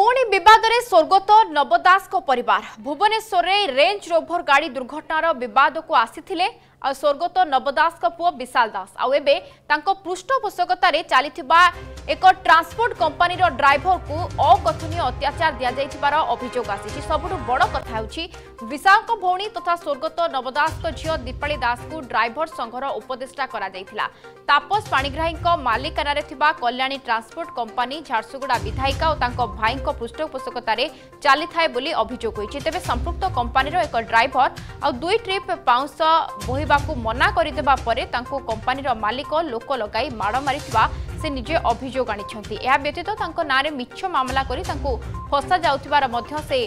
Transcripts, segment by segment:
ପୁଣି ବିବାଦରେ ସ୍ୱର୍ଗତ ନବ ଦାସଙ୍କ ପରିବାର ଭୁବନେଶ୍ୱରରେ ରେଞ୍ଜ ରୋଭର ଗାଡ଼ି ଦୁର୍ଘଟଣାର ବିବାଦକୁ ଆସିଥିଲେ ଆଉ ସ୍ୱର୍ଗତ ନବଦାସଙ୍କ ପୁଅ ବିଶାଲ ଦାସ ଆଉ ଏବେ ତାଙ୍କ ପୃଷ୍ଠପୋଷକତାରେ ଚାଲିଥିବା ଏକ ଟ୍ରାନ୍ସପୋର୍ଟ କମ୍ପାନୀର ଡ୍ରାଇଭରକୁ ଅକଥନୀୟ ଅତ୍ୟାଚାର ଦିଆଯାଇଥିବାର ଅଭିଯୋଗ ଆସିଛି ସବୁଠୁ ବଡ଼ କଥା ହେଉଛି ବିଶାଲଙ୍କ ଭଉଣୀ ତଥା ସ୍ୱର୍ଗତ ନବଦାସଙ୍କ ଝିଅ ଦୀପାଳି ଦାସଙ୍କୁ ଡ୍ରାଇଭର ସଂଘର ଉପଦେଷ୍ଟା କରାଯାଇଥିଲା ତାପସ ପାଣିଗ୍ରାହୀଙ୍କ ମାଲିକାନାରେ ଥିବା କଲ୍ୟାଣୀ ଟ୍ରାନ୍ସପୋର୍ଟ କମ୍ପାନୀ ଝାରସୁଗୁଡ଼ା ବିଧାୟିକା ଓ ତାଙ୍କ ଭାଇଙ୍କ ପୃଷ୍ଠପୋଷକତାରେ ଚାଲିଥାଏ ବୋଲି ଅଭିଯୋଗ ହୋଇଛି ତେବେ ସମ୍ପୃକ୍ତ କମ୍ପାନୀର ଏକ ଡ୍ରାଇଭର ଆଉ ଦୁଇ ଟ୍ରିପ୍ ପାଉଁଶ ବୋହି କରିବାକୁ ମନା କରିଦେବା ପରେ ତାଙ୍କୁ କମ୍ପାନୀର ମାଲିକ ଲୋକ ଲଗାଇ ମାଡ଼ ମାରିଥିବା ସେ ନିଜେ ଅଭିଯୋଗ ଆଣିଛନ୍ତି ଏହା ବ୍ୟତୀତ ତାଙ୍କ ନାଁରେ ମିଛ ମାମଲା କରି ତାଙ୍କୁ ଫସାଯାଉଥିବାର ମଧ୍ୟ ସେ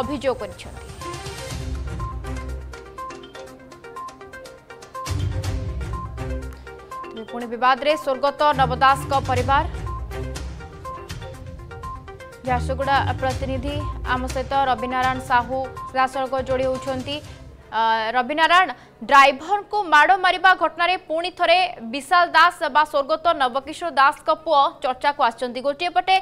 ଅଭିଯୋଗ କରିଛନ୍ତି ପୁଣି ବିବାଦରେ ସ୍ୱର୍ଗତ ନବଦାସଙ୍କ ପରିବାର ଝାରସୁଗୁଡ଼ା ପ୍ରତିନିଧି ଆମ ସହିତ ରବିନାରାୟଣ ସାହୁ ଯାହା ସହ ଯୋଡ଼ି ହେଉଛନ୍ତି ରବିନାରାୟଣ ଡ୍ରାଇଭର କୁ ମାଡ଼ ମାରିବା ଘଟଣାରେ ପୁଣି ଥରେ ବିଶାଲ ଦାସ ବା ସ୍ୱର୍ଗତ ନବକିଶୋର ଦାସଙ୍କ ପୁଅ ଚର୍ଚ୍ଚାକୁ ଆସିଛନ୍ତି ଗୋଟିଏ ପଟେ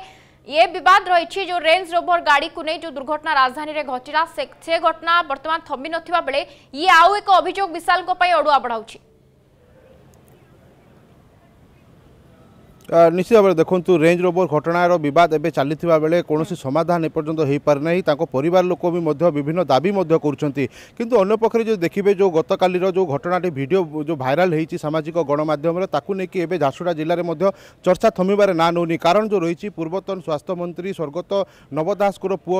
ଇଏ ବିବାଦ ରହିଛି ଯେଉଁ ରେଞ୍ଜ ରୋଭର ଗାଡ଼ିକୁ ନେଇ ଯେଉଁ ଦୁର୍ଘଟଣା ରାଜଧାନୀରେ ଘଟିଲା ସେ ଘଟଣା ବର୍ତ୍ତମାନ ଥମି ନଥିବା ବେଳେ ଇଏ ଆଉ ଏକ ଅଭିଯୋଗ ବିଶାଲଙ୍କ ପାଇଁ ଅଡ଼ୁଆ ବଢ଼ାଉଛି নিশ্চিত ভাবে দেখুন রেঞ্জ রোভর ঘটনার বিবাদ এবে চালি বেড়ে কৌশি সমাধান এপর্যন্ত হয়ে পারি না তাঁর পরিবার লোক বিভিন্ন দাবি করছেন কিন্তু অন্যপক্ষে যদি দেখবে যে গতকাল যে ঘটনাটি ভিডিও যে ভাইরাল হয়েছে সামাজিক গণমাধ্যমের তাকে নিয়ে এবে ঝারসুগুড়া জেলার মধ্যে চর্চা থমিবার না নেউনি কারণ যে রয়েছে পূর্বতন স্বাস্থ্যমন্ত্রী স্বর্গত নব দাসঙ্কর পু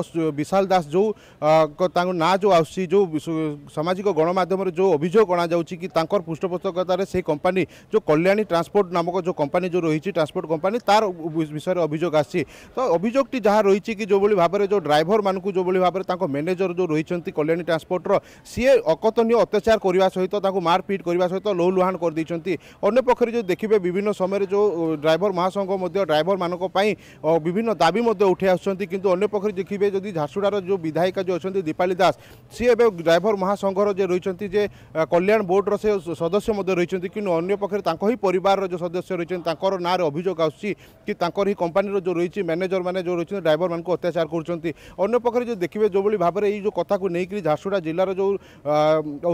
বিশাল দাস যে তা না যে আসছে যে সামাজিক গণমাধ্যমের যে অভিযোগ যাচ্ছে কি তাঁর পৃষ্ঠপোষকতার সেই কোম্পানি যে কল্যাণী ট্রান্সপোর্ট নামক যে কোম্পানি যে রয়েছে ট্রান্সপোর্ট কোম্পানি তার বিষয়ে অভিযোগ আসছে তো অভিযোগটি যা রয়েছে কি যেভাবে ভাবে যে ড্রাইভর মানুষ যেভাবে ভাবে তাঁর ম্যানেজর যে রয়েছেন কল্যাণী ট্রান্সপোর্টর সি অকথনীয় অত্যাচার করা সহ তাঁকু মারপিট করা সহ লৌলুহাণ করেদিন অন্যপক্ষে যে দেখবে বিভিন্ন সময় যে ড্রাইভর মহাসংঘ ড্রাইভর মানক বিভিন্ন দাবি উঠে আসছেন কিন্তু অন্যপক্ষে দেখবে যদি ঝারসুডার যে বিধায়িকা যে অনেক দীপালি দাস সি এবে ড্রাইভর মহাসংঘর যে রয়েছেন যে কল্যাণ বোর্ডর সে সদস্য রয়েছেন কিন্তু অন্যপক্ষে তাঁর হি পরিবারের যে সদস্য রয়েছেন তাঁর নাঁরে অভিযোগ আসছে কি তাঁর এই কোম্পানির যে রয়েছে ম্যানেজর মানে যে রয়েছে ড্রাইভর মানুষ অত্যাচার করছেন অন্য পক্ষে যদি দেখবে যেভাবে ভাবে এই যে কথা নিয়ে ঝারসুগুড়া জেলার যে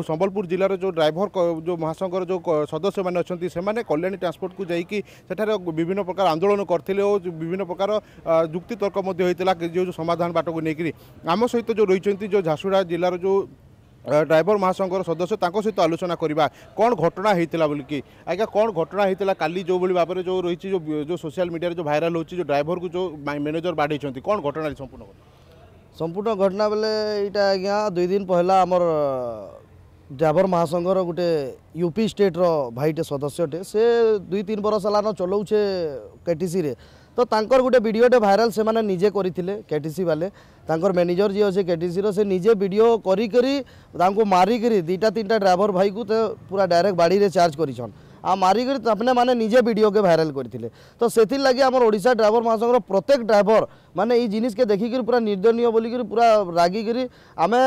সম্বলপুর জেলার যে ড্রাইভর যে মহাসংঘর যে সদস্য মানে অনেক সে কল্যাণী ট্রান্সপোর্টকু যাই সেঠার বিভিন্ন প্রকার আন্দোলন করলে ও বিভিন্ন প্রকার যুক্তিতর্ক হয়েছিল যে সমাধান বাটক নিয়ে আম সহ যে রয়েছেন যে ঝারসুগুড়া জেলার যে ড্রাইভর মহাসংঘর সদস্য তাঁর সহ আলোচনা করা কোণ ঘটনা হয়েছিল বলি আজ্ঞা কোণ ঘটনা হয়েছিল কালি যেভাবে ভাবে যে রয়েছে যে সোশিয়াল মিডিয়ায় যে ভাইরাল হচ্ছে যে ড্রাইভর কু ম্যানেজর বাড়াই কোণ ঘটনা সম্পূর্ণ সম্পূর্ণ ঘটনা বেলে এইটা আজ্ঞা দুই দিন পহলা আমার ড্রাইভর মহাসংঘর গোটে ইউপি স্টেট্র ভাইটে সদস্যটে সে দুই তিন বরস হল চলাউছে কেটিসি রে তো তাঁকর গোটে ভিডিওটে ভাইরাল সে নিজে করে কেটিসি বালে তাঁর ম্যানেজর যে অছে কেটিসির সে নিজে ভিডিও করি করি তাঁকু মারিকি দুইটা তিনটা ড্রাইভর ভাইকু পুরা ডাইরেক্ট বাড়িরে চার্জ করিছন আর মারিকি আপনি মানে নিজে ভিডিওকে ভাইরাল করে তো সেতির লাগে আমার ওড়শা ড্রাইভর মহাসংঘর প্রত্যেক ড্রাইভর মানে এই জিনিসকে দেখিকি পুরা নির্দনীয় বলিকি পুরা রাগিকি আমি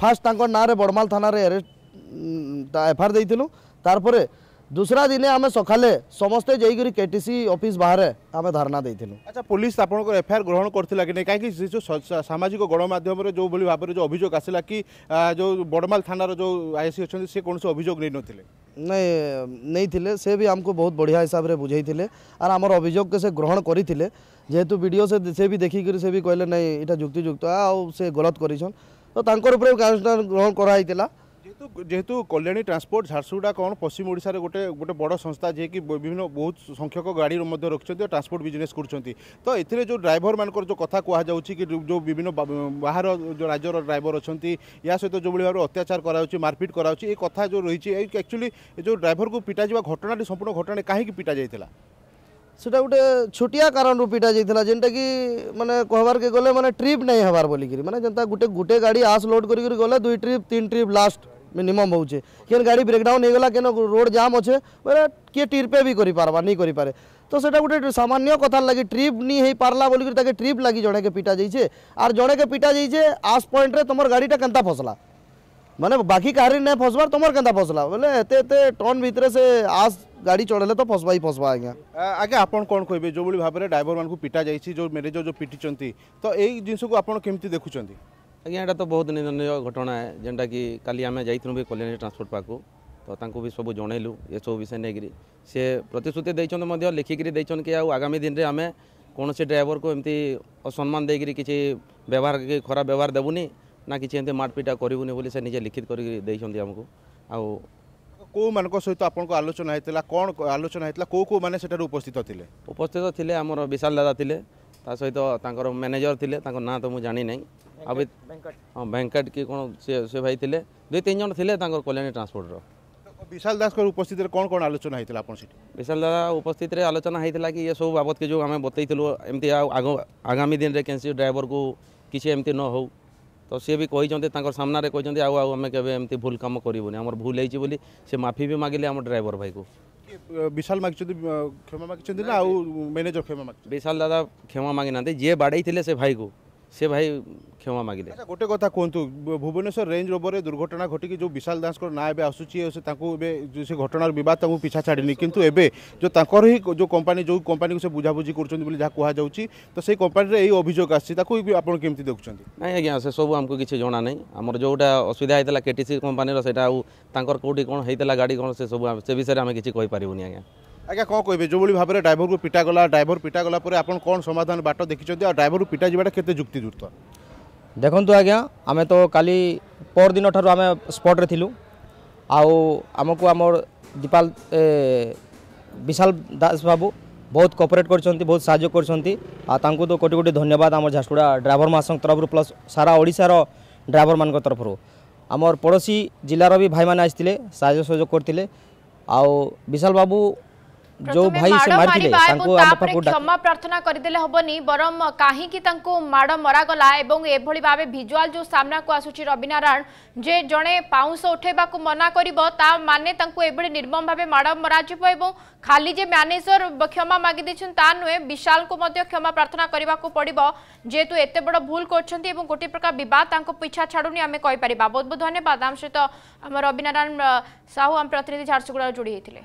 ফার্স্ট তাঁর নাঁরে বড়মাল থানার এরেস্ট এফআইআর দিয়েছিল তারপরে दूसरा दिन आम सका समस्ते जाकर के सी अफिस् बाहर आम धारणा देलु अच्छा पुलिस आपंकर एफआईआर ग्रहण करता कि नहीं कहीं जो सामाजिक गणमाध्यम जो भाव में जो अभियोग आसला कि जो बड़माल थानार जो आई सी कौन से अभियोग नहीं नुले नहीं नहीं से भी आमको बहुत बढ़िया हिसाब से बुझे आर आमर अभियोग से ग्रहण करते जेहेतु भिडियो से से भी देखिक से भी कहले ना यहाँ जुक्तिजुक्त आ गलत कर तो ग्रहण कराई যেহেতু কল্যাণী ট্রান্সপোর্ট ঝারসুগুড়া কোণ পশ্চিম ওড়শার গোটে গোটে বড় সংস্থা যে বিভিন্ন বহু সংখ্যক গাড়ি মধ্যে রাখছেন ট্রান্সপোর্ট বিজনেস করছেন তো এতে যে ড্রাইভর মানুষ যে কথা কুহযাচ্ছে কি যে বিভিন্ন বাহার যে রাজ্যর ড্রাইভর অ্যা সহ যেভাবে ভাবে অত্যাচার করা হচ্ছে মারপিট করা হচ্ছে এই কথা যে রয়েছে এই একচুয়ালি যে ড্রাইভর কু পিটা যা ঘটনাটি সম্পূর্ণ ঘটনাটি কাহিকি পিটা যাই সেটা গোটে ছোটিয়া কারণ পিটা যাই যেটা কি মানে কহবারকে গেলে মানে ট্রিপ নাই হবার বলি মানে যেটা গোটে গোটে গাড়ি আস লোড করি গলে দুই ট্রিপ তিন ট্রিপ লাস্ট मिनिमम होचे गाड़ी ब्रेकडाउन होगा केन रोड जाम अच्छे बोले किए टीरपे भी करपरबा नहीं करपे तो सेटा गोटे सामान्य कथार लगी ट्रिप नहीं हो पार्ला बोल करके ट्रिप लगी जड़े के पिटा जाइए आर जड़े के पिटा जाइए आस पॉइंट तुम गाड़ीटा के फसला मैंने बाकी कह रही नहीं फसवार तुम के फसला बोले एत टन भितर से आस गाड़ी चढ़ेले तो फसवा ही फसवा आज्ञा आगे आप कौन कहे जो भाव में ड्राइवर मानक पिटा जाइए जो मैनेजर जो पिटी तो यही जिनस को आपत देखुंट ଆଜ୍ଞା ଏଇଟା ତ ବହୁତ ନିନ୍ଦନୀୟ ଘଟଣା ଯେନ୍ଟାକି କାଲି ଆମେ ଯାଇଥିଲୁ ବି କଲ୍ୟାଣୀ ଟ୍ରାନ୍ସପୋର୍ଟ ପାଖକୁ ତ ତାଙ୍କୁ ବି ସବୁ ଜଣେଇଲୁ ଏସବୁ ବିଷୟ ନେଇକରି ସେ ପ୍ରତିଶ୍ରୁତି ଦେଇଛନ୍ତି ମଧ୍ୟ ଲେଖିକିରି ଦେଇଛନ୍ତି କି ଆଉ ଆଗାମୀ ଦିନରେ ଆମେ କୌଣସି ଡ୍ରାଇଭରକୁ ଏମିତି ଅସମ୍ମାନ ଦେଇକରି କିଛି ବ୍ୟବହାର କି ଖରାପ ବ୍ୟବହାର ଦେବୁନି ନା କିଛି ଏମିତି ମାଡ଼ପିଟା କରିବୁନି ବୋଲି ସେ ନିଜେ ଲିଖିତ କରିକି ଦେଇଛନ୍ତି ଆମକୁ ଆଉ କେଉଁମାନଙ୍କ ସହିତ ଆପଣଙ୍କ ଆଲୋଚନା ହେଇଥିଲା କ'ଣ ଆଲୋଚନା ହେଇଥିଲା କେଉଁ କେଉଁମାନେ ସେଠାରେ ଉପସ୍ଥିତ ଥିଲେ ଉପସ୍ଥିତ ଥିଲେ ଆମର ବିଶାଲ ଦାଦା ଥିଲେ ତା ସହିତ ତାଙ୍କର ମ୍ୟାନେଜର ଥିଲେ ତାଙ୍କ ନାଁ ତ ମୁଁ ଜାଣିନାହିଁ ଆଉ ବି ହଁ ଭେଙ୍କଟ କି କ'ଣ ସେ ସେ ଭାଇ ଥିଲେ ଦୁଇ ତିନି ଜଣ ଥିଲେ ତାଙ୍କର କଲ୍ୟାଣୀ ଟ୍ରାନ୍ସପୋର୍ଟର ବିଶାଲ ଦାସଙ୍କର ଉପସ୍ଥିତିରେ କ'ଣ କ'ଣ ଆଲୋଚନା ହେଇଥିଲା ଆପଣ ସେଠି ବିଶାଲ ଦାଦା ଉପସ୍ଥିତିରେ ଆଲୋଚନା ହେଇଥିଲା କି ଏସବୁ ବାବଦକେ ଯେଉଁ ଆମେ ବତେଇଥିଲୁ ଏମିତି ଆଉ ଆଗ ଆଗାମୀ ଦିନରେ କେନ୍ସି ଡ୍ରାଇଭରକୁ କିଛି ଏମିତି ନ ହଉ ତ ସିଏ ବି କହିଛନ୍ତି ତାଙ୍କ ସାମ୍ନାରେ କହିଛନ୍ତି ଆଉ ଆଉ ଆମେ କେବେ ଏମିତି ଭୁଲ କାମ କରିବୁନି ଆମର ଭୁଲ ହେଇଛି ବୋଲି ସେ ମାଫି ବି ମାଗିଲେ ଆମ ଡ୍ରାଇଭର ଭାଇକୁ ବିଶାଲ ମାଗିଛନ୍ତି କ୍ଷମା ମାଗିଛନ୍ତି ନା ଆଉ ମ୍ୟାନେଜର କ୍ଷମା ମାଗିଛନ୍ତି ବିଶାଲ ଦାଦା କ୍ଷମା ମାଗିନାହାନ୍ତି ଯିଏ ବାଡ଼େଇଥିଲେ ସେ ଭାଇକୁ ସେ ଭାଇ କ୍ଷମା ମାଗିଲେ ଗୋଟେ କଥା କୁହନ୍ତୁ ଭୁବନେଶ୍ୱର ରେଞ୍ଜ ରୋଭରରେ ଦୁର୍ଘଟଣା ଘଟିକି ଯେଉଁ ବିଶାଲ ଦାସଙ୍କର ନାଁ ଏବେ ଆସୁଛି ସେ ତାଙ୍କୁ ଏବେ ସେ ଘଟଣାର ବିବାଦ ତାଙ୍କୁ ପିଛା ଛାଡ଼ିନି କିନ୍ତୁ ଏବେ ଯେଉଁ ତାଙ୍କର ହିଁ ଯେଉଁ କମ୍ପାନୀ ଯେଉଁ କମ୍ପାନୀକୁ ସେ ବୁଝାବୁଝି କରୁଛନ୍ତି ବୋଲି ଯାହା କୁହାଯାଉଛି ତ ସେଇ କମ୍ପାନୀରେ ଏଇ ଅଭିଯୋଗ ଆସିଛି ତାକୁ ଆପଣ କେମିତି ଦେଖୁଛନ୍ତି ନାଇଁ ଆଜ୍ଞା ସେସବୁ ଆମକୁ କିଛି ଜଣା ନାହିଁ ଆମର ଯେଉଁଟା ଅସୁବିଧା ହେଇଥିଲା କେଟିସି କମ୍ପାନୀର ସେଇଟା ଆଉ ତାଙ୍କର କେଉଁଠି କ'ଣ ହେଇଥିଲା ଗାଡ଼ି କ'ଣ ସେସବୁ ସେ ବିଷୟରେ ଆମେ କିଛି କହିପାରିବୁନି ଆଜ୍ଞା আজ্ঞা কম কবে যেভাবে ভাবে ড্রাইভরকে পিটা গলা ড্রাইভর পিটা গলা পরে আপনার কোণ সমাধান বাট দেখিছেন আর ড্রাইভরকে পিটা যাওয়াটা কেতে যুক্তিযুক্ত দেখুন আজ্ঞা আমি তো কালি পরদিন ঠার আমি স্পটরে লু আমাক আমার দীপাল বিশাল দাস বাবু ବହୁତ କୋପରେଟ୍ କରିଛନ୍ତି ବହୁତ ସାହାଯ୍ୟ କରିଛନ୍ତି ଆଉ ତାଙ୍କୁ ତ କୋଟି କୋଟି ଧନ୍ୟବାଦ ଆମର ଝାରସୁଗୁଡ଼ା ଡ୍ରାଇଭର ମହାସଂଘ ତରଫରୁ ପ୍ଲସ୍ ସାରା ଓଡ଼ିଶାର ଡ୍ରାଇଭରମାନଙ୍କ ତରଫରୁ ଆମର ପଡ଼ୋଶୀ ଜିଲ୍ଲାର ବି ଭାଇମାନେ ଆସିଥିଲେ ସାହାଯ୍ୟ ସହଯୋଗ କରିଥିଲେ ଆଉ ବିଶାଲ ବାବୁ जो भाई से मारिथिले तांको आम पाखु क्षमा प्रार्थना करदेले हबनी बरम काहे कि तांको माड़ मरा गला एवं एभली भाबे विजुअल जो सामना को आसुची रविनारायण जे जणे पाउंस उठेबा को मना करबो ता माने तांको एभली निर्मम भाबे माड़ मरा जिवो एवं खाली जे मैनेजर क्षमा मागी दिछन ता नुए विशाल को मध्य क्षमा प्रार्थना करबा को पड़िबो जेतु एते बड़ भूल करछंती एवं गोटी प्रकार विवाद तांको पिछा छाडुनी आमे कहि परिबा बहुत बहुत धन्यवाद आम सहित आम रविनारायण साहू आम प्रतिनिधि झारसुगुड़ा जोड़ी होते